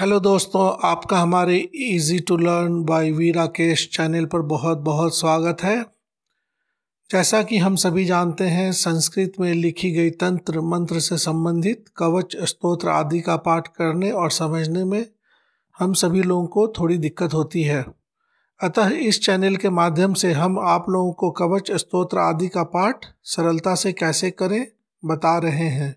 Hello दोस्तों आपका हमारे easy to learn by V Rakesh channel पर बहुत बहुत स्वागत है जैसा कि हम सभी जानते हैं संस्कृत में लिखी गई तंत्र मंत्र से संबंधित कवच स्तोत्र आदि का पाठ करने और समझने में हम सभी लोगों को थोड़ी दिक्कत होती है अतः इस चैनल के माध्यम से हम आप लोगों को कवच स्तोत्र आदि का पाठ सरलता से कैसे करें बता रहे हैं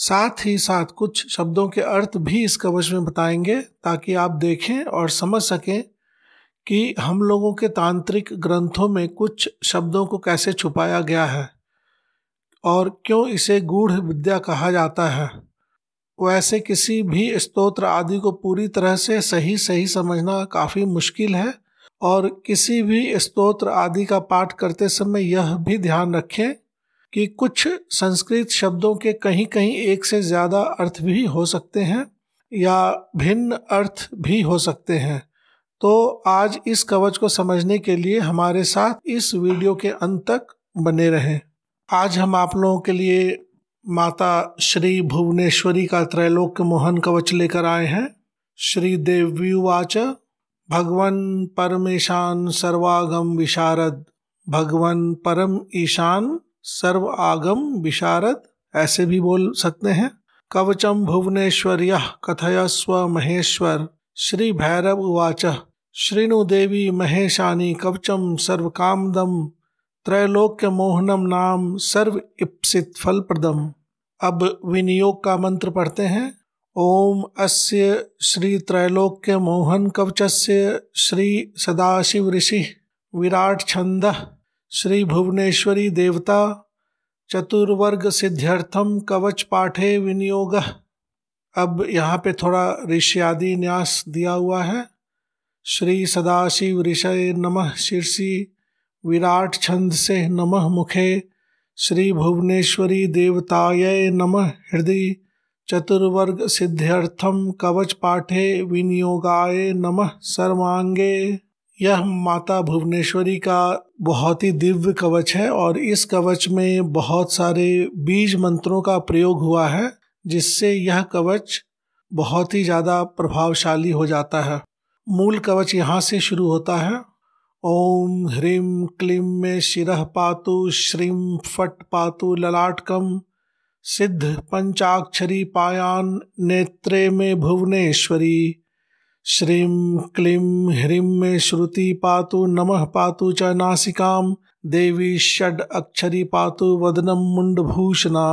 साथ ही साथ कुछ शब्दों के अर्थ भी इस कवच में बताएंगे ताकि आप देखें और समझ सकें कि हम लोगों के तांत्रिक ग्रंथों में कुछ शब्दों को कैसे छुपाया गया है और क्यों इसे गूढ़ विद्या कहा जाता है वैसे किसी भी स्तोत्र आदि को पूरी तरह से सही सही समझना काफ़ी मुश्किल है और किसी भी स्तोत्र आदि का पाठ करते समय यह भी ध्यान रखें कि कुछ संस्कृत शब्दों के कहीं कहीं एक से ज़्यादा अर्थ भी हो सकते हैं या भिन्न अर्थ भी हो सकते हैं तो आज इस कवच को समझने के लिए हमारे साथ इस वीडियो के अंत तक बने रहें आज हम आप लोगों के लिए माता श्री भुवनेश्वरी का त्रैलोक्य मोहन कवच लेकर आए हैं श्री देव्युवाच भगवन परमेशान सर्वागम विशारद भगवन परम ईशान सर्व आगम विशारद ऐसे भी बोल सकते हैं कवचम भुवनेश्वर यह कथय स्व महेश्वर श्री भैरव उवाच श्रीनु देवी महेशानी कवचम सर्व कामदम त्रैलोक्य मोहनम नाम सर्व इप्सित फल प्रदम अब विनियोग का मंत्र पढ़ते हैं ओम अस्य श्री त्रैलोक्य मोहन कवचस्य श्री सदाशिव ऋषि विराट छंद श्री भुवनेश्वरी देवता चतुर्वर्ग सिद्ध्यर्थम कवच पाठे विनियोग अब यहाँ पे थोड़ा आदि न्यास दिया हुआ है श्री सदाशिव ऋषय नमः शीर्षि विराट छंद से नमः मुखे श्री भुवनेश्वरी देवताय नमः हृदय चतुर्वर्ग सिद्ध्यर्थम कवच पाठे विनियोगाय नमः सर्वांगे यह माता भुवनेश्वरी का बहुत ही दिव्य कवच है और इस कवच में बहुत सारे बीज मंत्रों का प्रयोग हुआ है जिससे यह कवच बहुत ही ज़्यादा प्रभावशाली हो जाता है मूल कवच यहाँ से शुरू होता है ओम ह्रीम क्लीम में शिरह पातु श्रीम फट पातु ललाटकम सिद्ध पंचाक्षरी पायान नेत्रे में भुवनेश्वरी श्रीं क्लीं ह्रीं मे श्रुति पातु नमः पातु च नासिकां देवी षड् अक्षरी पातु वदनं मुण्डभूषणा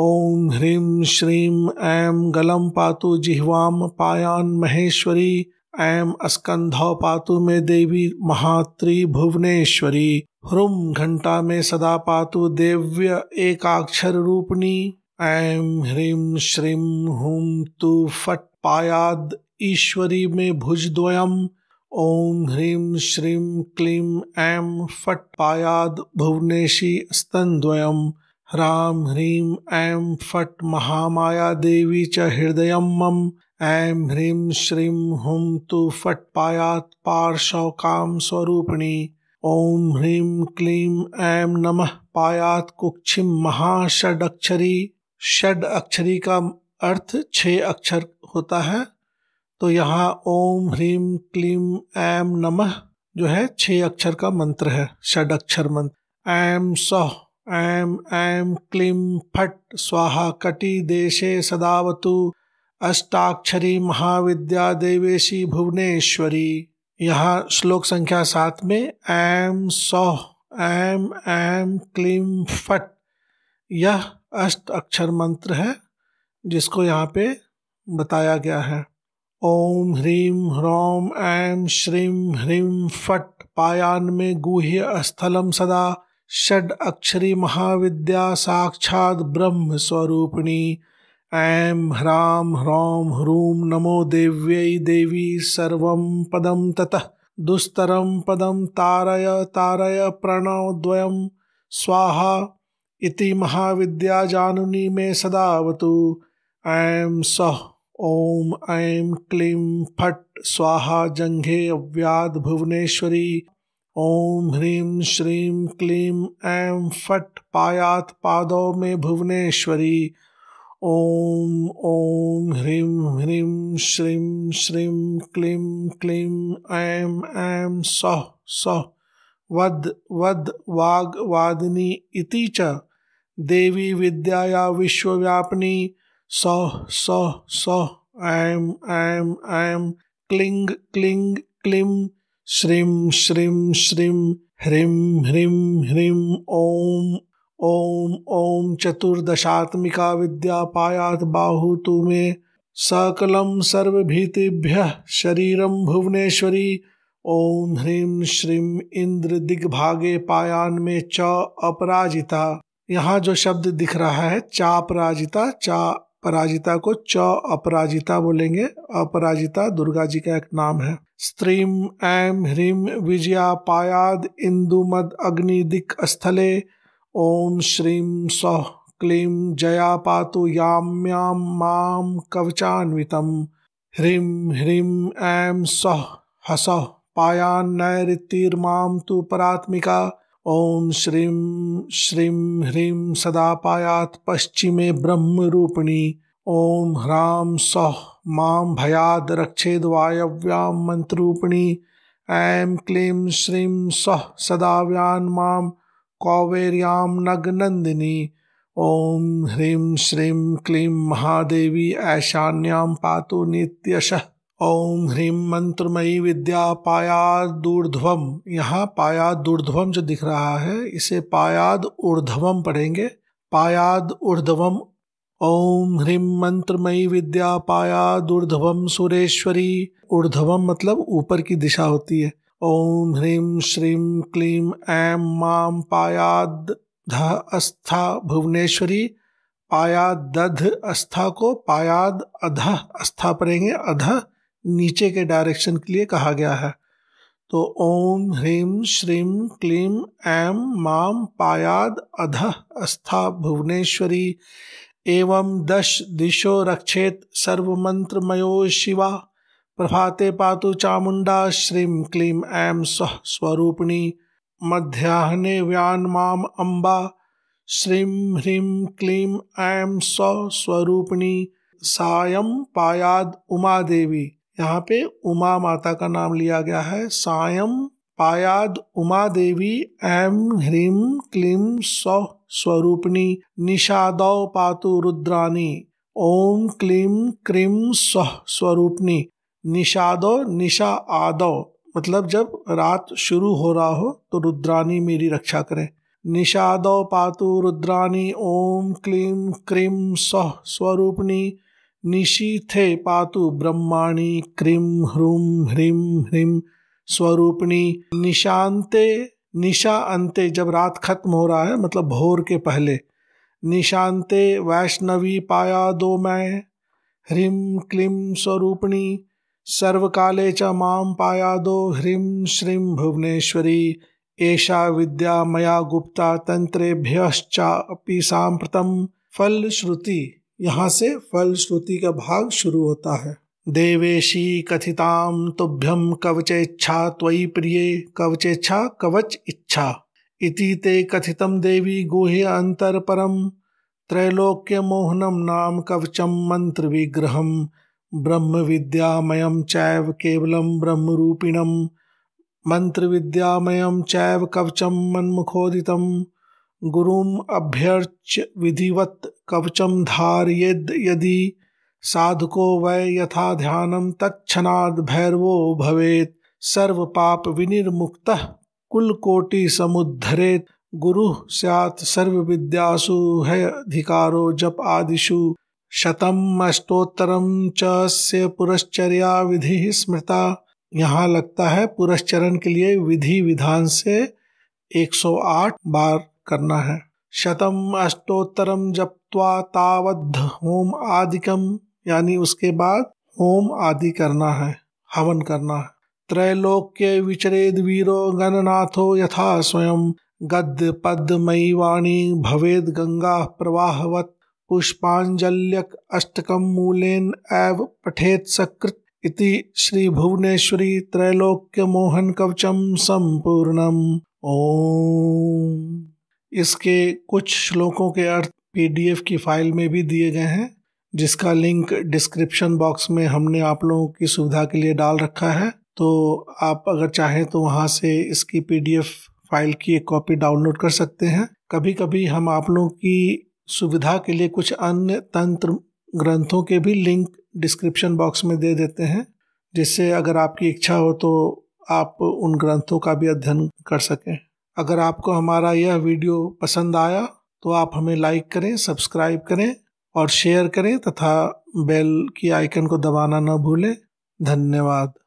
ॐ ह्रीं श्रीं ऐं गलं पातु जिह्वां पायान् महेश्वरी ऐं अस्कंध पातु मे देवी महात्री भुवनेश्वरी ह्रुं घण्टा मे सदा पातु देव्य एकाक्षररूपिणी ऐं ह्रीं श्रीं हुं तु फट् पायाद् ईश्वरी में भुजद्वयम ओम ह्रीम श्री क्लीं ऐं फट पायाद भुवनेशी स्तन्द्वयं ह्रां ह्रीं ऐं महामाया महामायादेवी च हृदय मम ऐं ह्रीं श्रीं हुं तु फट् पायात् पार्शौकां स्वरूपिणी ॐ ह्रीं क्लीं ऐं नमः पायात् कुक्षिं महाषडक्षरी षड अक्षरी का अर्थ छः अक्षर होता है तो यहाँ ओम ह्रीम क्लीम ऐम नमः जो है छः अक्षर का मंत्र है षड अक्षर मंत्र ऐम सौ ऐम ऐम क्लीम फट स्वाहा कटि देशे सदावतु अष्टाक्षरी महाविद्या देवेशी भुवनेश्वरी यहाँ श्लोक संख्या सात में ऐम सौ ऐम ऐम क्लीम फट यह अष्ट अक्षर मंत्र है जिसको यहाँ पे बताया गया है ओम ह्रीम ह्रौम ऐं श्रीं ह्रीं फट् पायान्मे गुह्य स्थलम सदा षड अक्षरी महाविद्या साक्षात ब्रह्म स्वरूपिणी ऐं ह्रां ह्रौं ह्रूं नमो देव्यै देवी सर्वं पदं ततः दुस्तरं पदं तारय तारय प्रणवद्वयं स्वाहा इति जानुनी मे सदावतु ऐं सौः ओम ऐं क्लीं फट् स्वाहा जङ्घे अव्याद भुवनेश्वरी ओम ह्रीं श्रीं क्लीं ऐं फट् पायात् पादौ मे भुवनेश्वरी ओम ओम ह्रीं ह्रीं श्रीं श्रीं क्लीं क्लीं ऐं ऐं सौः सौः वद् वद् वाग्वादिनी इति च देवी विद्याया विश्वव्यापिनी सौ सौ सौ ऐम ऐम Cling, cling, क्लिंग Shrim, shrim, shrim. Hrim, hrim, hrim. Om, om, om. ओम चतुर्दशात्मिका विद्या पायात बाहु तुमे सकलम सर्वभीतिभ्य शरीरम भुवनेश्वरी ओम ह्रीम श्रीम इंद्र दिग्भागे पायान में च अपराजिता यहाँ जो शब्द दिख रहा है चापराजिता चा पराजिता को च अपराजिता बोलेंगे अपराजिता दुर्गा जी का एक नाम है स्त्रीम ऐम ह्रीम विजया पायाद इंदुमद अग्नि दिक स्थले ओम श्रीम सौ क्लीम जया पातु याम्याम माम कवचान्वितम ह्रीम ह्रीम ऐम हसौ पायान पायान्नैरितीर्माम तु परात्मिका ओम श्रीं श्रीं ह्रीं सदा पायात पश्चिमे ब्रह्म रूपिणी ॐ ह्रां सौ मां भयाद रक्षेद वायव्यां मंत्रूपिणी ऐं क्लीं श्रीं सौः सदा व्यान् मां कौवेर्यां नगनन्दिनी ॐ ह्रीं श्रीं क्लीं महादेवी ऐशान्यां पातु नित्यशः ओम ह्रीम मंत्रमयी विद्या पायाद दूर्ध्वम यहाँ पायाद दूर्ध्वम जो दिख रहा है इसे पायाद ऊर्ध्वम पढ़ेंगे पायाद ऊर्ध्वम ओम ह्रीम मंत्रमयी विद्या पायाद ऊर्ध्वम सुरेश्वरी ऊर्ध्वम मतलब ऊपर की दिशा होती है ओम ह्रीम श्रीम क्लीम ऐम माम पायाद ध अस्था भुवनेश्वरी पायाद दध अस्था को पायाद अध अस्था पढ़ेंगे अध नीचे के डायरेक्शन के लिए कहा गया है तो ओम ह्रीम श्रीम क्लीम ऐम माम पायाद अध अस्था भुवनेश्वरी एवं दश दिशो रक्षेत सर्वमंत्रमयो शिवा प्रभाते पातु चामुंडा श्रीम क्लीम ऐं स्वः स्वरूपिणी मध्याहने व्यान माम अम्बा श्रीम ह्रीम क्लीम ऐं स्व स्वरूपिणी पायाद उमा देवी यहाँ पे उमा माता का नाम लिया गया है सायम पायाद उमा देवी एम ह्रीम क्लीम सौ स्वरूपणी निषादौ पातु रुद्रानी ओम क्लीम क्रीम सौ स्वरूपणी निषादो निशा आदो मतलब जब रात शुरू हो रहा हो तो रुद्रानी मेरी रक्षा करें निषादो पातु रुद्रानी ओम क्लीम क्रीम सौ स्वरूपणी निशीथे पातु ब्रह्माणि क्रीम ह्रूं ह्री ह्रीं स्वरूपणी निशांते निशा अंते जब रात खत्म हो रहा है मतलब भोर के पहले निशांते वैष्णवी पाया दो मैं ह्रीं क्लीं स्वरूपणी सर्वकाले च माम पाया दो ह्रीं श्रीम भुवनेश्वरी एषा विद्या मया गुप्ता तंत्रेभ्यश्चापि सांप्रतम फल श्रुति यहाँ से फल श्रुति का भाग शुरू होता है देवेशी कथिताम तुभ्यम कवचेच्छा त्वयि प्रिय इच्छा कवच इच्छा इति ते कथितम देवी गुहे अंतर परम त्रैलोक्य मोहनम नाम कवचम मंत्र विग्रह ब्रह्म विद्यामयम चैव केवलम ब्रह्म रूपिणम मंत्र विद्यामयम चैव कवचम मनमुखोदितम गुरुम अभ्यर्च्य विधिवत कवचम धारयेद् यदि साधको वै यथा ध्यानं तच्छनाद् भैरवो भवेत् गुरु सैत सर्व विद्यासु है अधिकारो जप आदिषु शतम अष्टोत्तरम च पुरश्चर्या विधि स्मृता यहाँ लगता है पुरश्चरण के लिए विधि विधान से 108 बार करना है शतम अष्टोत्तरम जप्वा तावद्ध होम आदिकम यानी उसके बाद होम आदि करना है हवन करना है त्रैलोक्य विचरेद वीरो गणनाथो यथा स्वयं गद्य पद मई वाणी भवेद गंगा प्रवाहवत पुष्पांजल्यक अष्टकम मूलेन एव पठेत सकृत इति श्री भुवनेश्वरी त्रैलोक्य मोहन कवचम संपूर्णम ओम इसके कुछ श्लोकों के अर्थ पीडीएफ की फाइल में भी दिए गए हैं जिसका लिंक डिस्क्रिप्शन बॉक्स में हमने आप लोगों की सुविधा के लिए डाल रखा है तो आप अगर चाहें तो वहाँ से इसकी पीडीएफ फाइल की एक कॉपी डाउनलोड कर सकते हैं कभी कभी हम आप लोगों की सुविधा के लिए कुछ अन्य तंत्र ग्रंथों के भी लिंक डिस्क्रिप्शन बॉक्स में दे देते हैं जिससे अगर आपकी इच्छा हो तो आप उन ग्रंथों का भी अध्ययन कर सकें अगर आपको हमारा यह वीडियो पसंद आया तो आप हमें लाइक करें सब्सक्राइब करें और शेयर करें तथा बेल की आइकन को दबाना न भूलें धन्यवाद